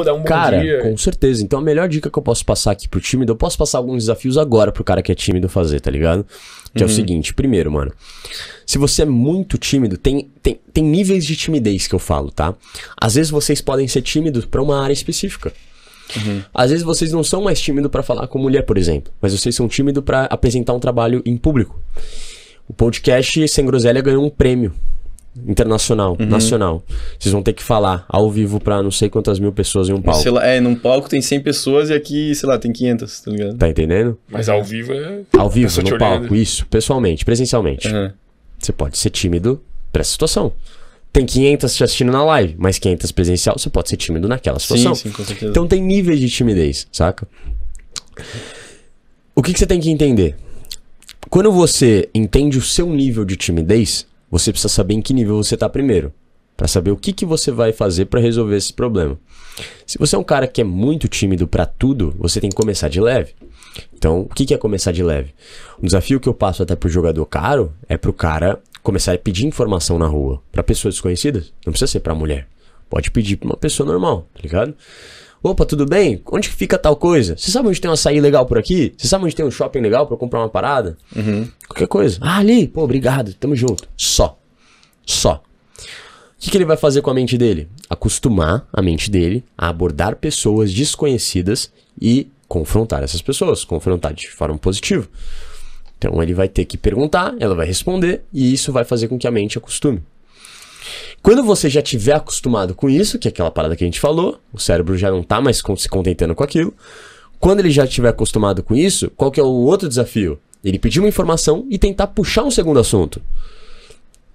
pô, dá um bom cara, dia. Com certeza. Então a melhor dica que eu posso passar aqui pro tímido, eu posso passar alguns desafios agora pro cara que é tímido fazer, tá ligado? Que uhum. é o uhum. seguinte, primeiro, mano. Se você é muito tímido, tem, tem, tem níveis de timidez que eu falo, tá? Às vezes vocês podem ser tímidos para uma área específica. Uhum. Às vezes vocês não são mais tímidos para falar com mulher, por exemplo, mas vocês são tímidos para apresentar um trabalho em público. O podcast Sem Groselha ganhou um prêmio internacional, uhum. nacional. Vocês vão ter que falar ao vivo para não sei quantas mil pessoas em um palco. Sei lá, é, num palco tem 100 pessoas e aqui, sei lá, tem 500, tá ligado? Tá entendendo? Mas ao vivo é... Ao vivo, no palco, isso, pessoalmente, presencialmente. Uhum. Você pode ser tímido pra essa situação. Tem 500 te assistindo na live, mas 500 presencial, você pode ser tímido naquela situação. Sim, sim, com certeza. Então tem níveis de timidez, saca? O que, que você tem que entender? Quando você entende o seu nível de timidez, você precisa saber em que nível você está primeiro, para saber o que, que você vai fazer para resolver esse problema. Se você é um cara que é muito tímido para tudo, você tem que começar de leve. Então, o que, que é começar de leve? O desafio que eu passo até para jogador caro é para cara começar a pedir informação na rua para pessoas desconhecidas. Não precisa ser para mulher. Pode pedir para uma pessoa normal, tá ligado? Opa, tudo bem? Onde que fica tal coisa? Você sabe onde tem um açaí legal por aqui? Você sabe onde tem um shopping legal para comprar uma parada? Uhum. Qualquer coisa. Ah, ali, pô, obrigado, tamo junto. Só. Só. O que, que ele vai fazer com a mente dele? Acostumar a mente dele a abordar pessoas desconhecidas e confrontar essas pessoas, confrontar de forma positiva. Então ele vai ter que perguntar, ela vai responder, e isso vai fazer com que a mente acostume. Quando você já tiver acostumado com isso, que é aquela parada que a gente falou, o cérebro já não tá mais se contentando com aquilo. Quando ele já estiver acostumado com isso, qual que é o outro desafio? Ele pedir uma informação e tentar puxar um segundo assunto.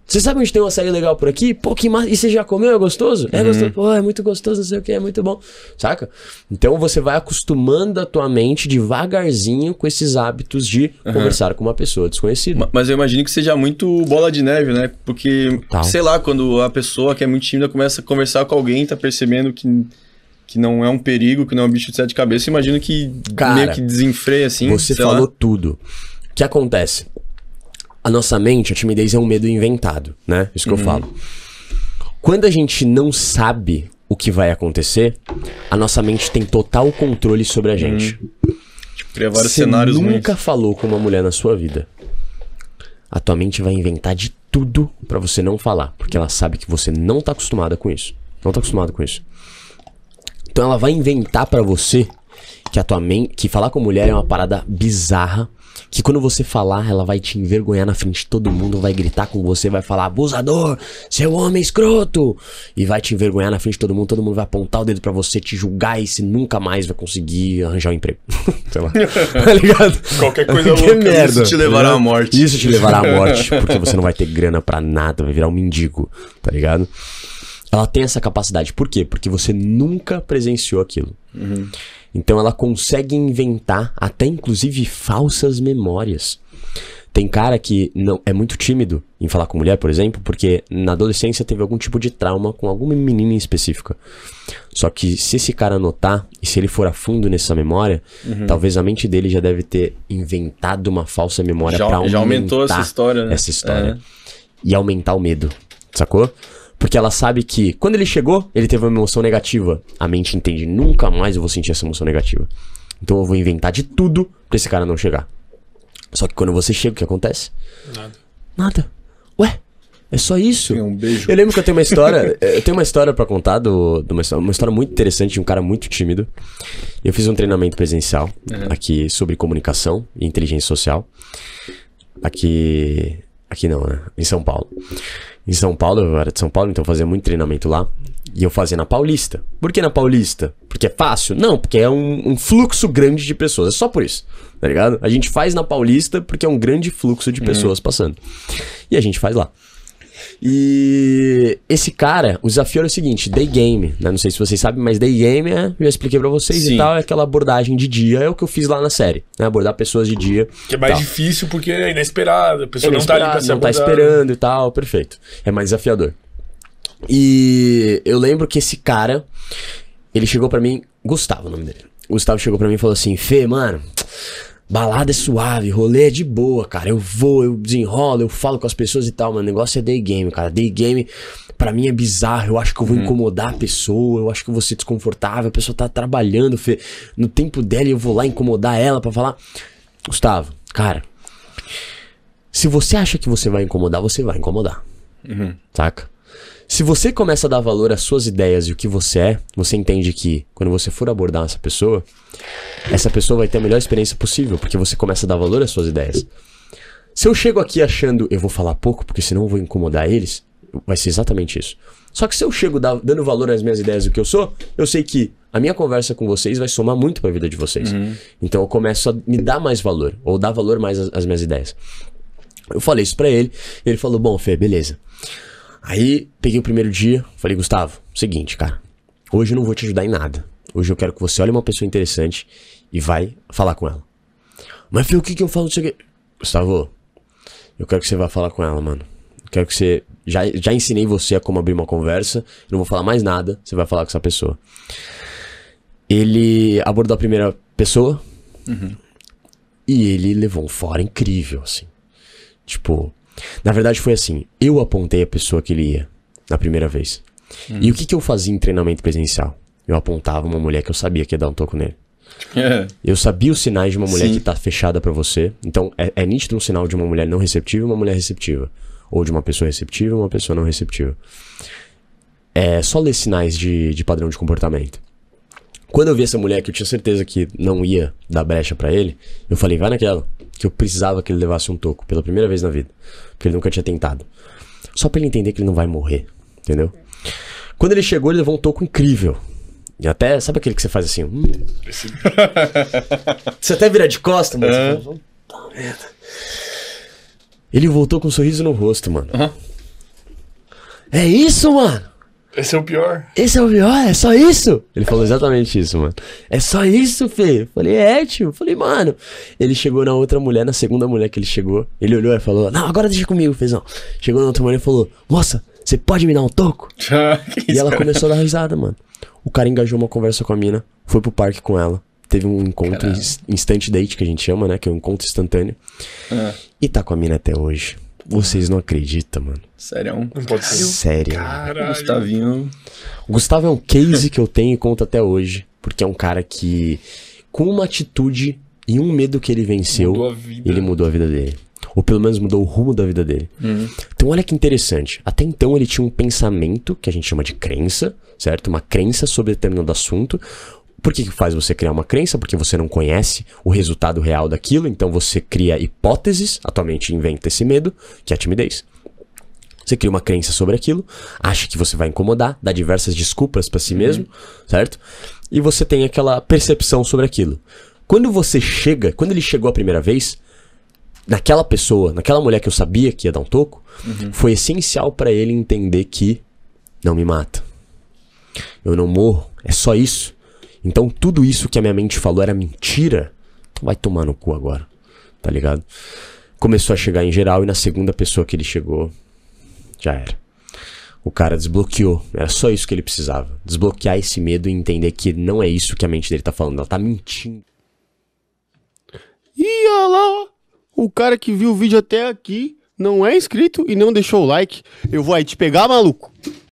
Você sabe onde tem um açaí legal por aqui? Pô, que massa. E você já comeu? É gostoso? É uhum. gostoso. Pô, é muito gostoso, não sei o que, é muito bom. Saca? Então você vai acostumando a tua mente devagarzinho com esses hábitos de uhum. conversar com uma pessoa desconhecida. Mas eu imagino que seja muito bola de neve, né? Porque, Tal. sei lá, quando a pessoa que é muito tímida começa a conversar com alguém, tá percebendo que que não é um perigo, que não é um bicho de sete cabeças, imagino que Cara, meio que desenfreia assim. Você falou lá. tudo. O que acontece? a nossa mente, a timidez é um medo inventado, né? Isso que uhum. eu falo. Quando a gente não sabe o que vai acontecer, a nossa mente tem total controle sobre a gente. Uhum. Tipo, cria vários Você cenários nunca ruins. falou com uma mulher na sua vida. A tua mente vai inventar de tudo para você não falar, porque ela sabe que você não tá acostumada com isso. Não tá acostumado com isso. Então ela vai inventar para você que a tua mente, que falar com mulher é uma parada bizarra, que quando você falar, ela vai te envergonhar na frente de todo mundo, vai gritar com você, vai falar abusador, seu homem escroto, e vai te envergonhar na frente de todo mundo, todo mundo vai apontar o dedo para você, te julgar e se nunca mais vai conseguir arranjar um emprego. Sei lá. tá ligado? Qualquer coisa que louca, merda, isso te levará à morte. Isso te levará à morte, porque você não vai ter grana para nada, vai virar um mendigo, tá ligado? Ela tem essa capacidade. Por quê? Porque você nunca presenciou aquilo. Uhum. Então ela consegue inventar até inclusive falsas memórias. Tem cara que não é muito tímido em falar com mulher, por exemplo, porque na adolescência teve algum tipo de trauma com alguma menina em específica. Só que se esse cara notar, e se ele for a fundo nessa memória, uhum. talvez a mente dele já deve ter inventado uma falsa memória para aumentar já aumentou essa história, né? essa história é. e aumentar o medo, sacou? Porque ela sabe que quando ele chegou, ele teve uma emoção negativa. A mente entende, nunca mais eu vou sentir essa emoção negativa. Então eu vou inventar de tudo pra esse cara não chegar. Só que quando você chega, o que acontece? Nada. Nada. Ué, é só isso? um beijo. Eu lembro que eu tenho uma história. Eh, eu tenho uma história para contar do, do uma, história, uma, história, muito interessante de um cara muito tímido. Eu fiz um treinamento presencial uhum. aqui sobre comunicação e inteligência social. Aqui. Aqui não, né? Em São Paulo em São Paulo, eu era de São Paulo, então eu fazia muito treinamento lá. E eu fazia na Paulista. Por que na Paulista? Porque é fácil? Não, porque é um, um fluxo grande de pessoas. É só por isso, tá ligado? A gente faz na Paulista porque é um grande fluxo de uhum. pessoas passando. E a gente faz lá. E esse cara, o desafio era o seguinte: day game, né? Não sei se vocês sabem, mas day game é, eu expliquei pra vocês Sim. e tal, é aquela abordagem de dia, é o que eu fiz lá na série, né? Abordar pessoas de dia. Que é mais tal. difícil porque é inesperado, a pessoa inesperado, não tá ali pra ser Não tá esperando e tal, perfeito. É mais desafiador. E eu lembro que esse cara, ele chegou para mim, Gustavo, é o nome dele. Gustavo chegou para mim e falou assim: Fê, mano, Balada é suave, rolê é de boa, cara. Eu vou, eu desenrolo, eu falo com as pessoas e tal, mano. O negócio é day game, cara. Day game, pra mim, é bizarro. Eu acho que eu vou uhum. incomodar a pessoa, eu acho que eu vou ser desconfortável. A pessoa tá trabalhando, No tempo dela, eu vou lá incomodar ela para falar. Gustavo, cara. Se você acha que você vai incomodar, você vai incomodar. Uhum. Saca? Se você começa a dar valor às suas ideias e o que você é, você entende que quando você for abordar essa pessoa, essa pessoa vai ter a melhor experiência possível, porque você começa a dar valor às suas ideias. Se eu chego aqui achando eu vou falar pouco, porque senão eu vou incomodar eles, vai ser exatamente isso. Só que se eu chego dando valor às minhas ideias e o que eu sou, eu sei que a minha conversa com vocês vai somar muito para a vida de vocês. Uhum. Então eu começo a me dar mais valor, ou dar valor mais às, às minhas ideias. Eu falei isso para ele, ele falou: "Bom, Fê, beleza. Aí peguei o primeiro dia, falei, Gustavo, seguinte, cara, hoje eu não vou te ajudar em nada. Hoje eu quero que você olhe uma pessoa interessante e vai falar com ela. Mas filho, o que, que eu falo? Gustavo, eu quero que você vá falar com ela, mano. Eu quero que você. Já, já ensinei você a como abrir uma conversa. Eu não vou falar mais nada. Você vai falar com essa pessoa. Ele abordou a primeira pessoa. Uhum. E ele levou um fora incrível, assim. Tipo, na verdade, foi assim: eu apontei a pessoa que ele ia na primeira vez. Hum. E o que, que eu fazia em treinamento presencial? Eu apontava uma mulher que eu sabia que ia dar um toco nele. Tipo, é. Eu sabia os sinais de uma mulher Sim. que tá fechada para você. Então, é, é, nítido um sinal de uma mulher não receptiva e uma mulher receptiva. Ou de uma pessoa receptiva e uma pessoa não receptiva. É só ler sinais de, de padrão de comportamento. Quando eu vi essa mulher que eu tinha certeza que não ia dar brecha para ele, eu falei, vai naquela que eu precisava que ele levasse um toco pela primeira vez na vida, porque ele nunca tinha tentado. Só para ele entender que ele não vai morrer, entendeu? Quando ele chegou, ele levou um toco incrível. E até, sabe aquele que você faz assim? Hum, você até vira de costa, mas uhum. Ele voltou com um sorriso no rosto, mano. Uhum. É isso, mano! Esse é o pior. Esse é o pior? É só isso? Ele falou exatamente isso, mano. É só isso, Fê? Eu falei, é, tio. Eu falei, mano. Ele chegou na outra mulher, na segunda mulher que ele chegou. Ele olhou e falou, não, agora deixa comigo, Fezão. Chegou na outra mulher e falou, moça, você pode me dar um toco? Ah, e ela começou a dar risada, mano. O cara engajou uma conversa com a mina, foi pro parque com ela. Teve um encontro Caralho. instant date, que a gente chama, né? Que é um encontro instantâneo. Ah. E tá com a mina até hoje. Vocês não acreditam, mano. Sério? É não pode ser. Sério. Caralho. Gustavinho. O Gustavo é um case que eu tenho e conto até hoje. Porque é um cara que, com uma atitude e um medo que ele venceu, mudou ele mudou a vida dele. Ou pelo menos mudou o rumo da vida dele. Uhum. Então, olha que interessante. Até então, ele tinha um pensamento, que a gente chama de crença, certo? Uma crença sobre determinado assunto. Por que, que faz você criar uma crença? Porque você não conhece o resultado real daquilo, então você cria hipóteses, Atualmente inventa esse medo, que é a timidez. Você cria uma crença sobre aquilo, acha que você vai incomodar, dá diversas desculpas para si uhum. mesmo, certo? E você tem aquela percepção sobre aquilo. Quando você chega, quando ele chegou a primeira vez, naquela pessoa, naquela mulher que eu sabia que ia dar um toco, uhum. foi essencial para ele entender que não me mata. Eu não morro, é só isso. Então tudo isso que a minha mente falou era mentira. Então vai tomar no cu agora, tá ligado? Começou a chegar em geral e na segunda pessoa que ele chegou, já era. O cara desbloqueou. Era só isso que ele precisava. Desbloquear esse medo e entender que não é isso que a mente dele tá falando. Ela tá mentindo. E olha lá, o cara que viu o vídeo até aqui não é inscrito e não deixou o like. Eu vou aí te pegar, maluco.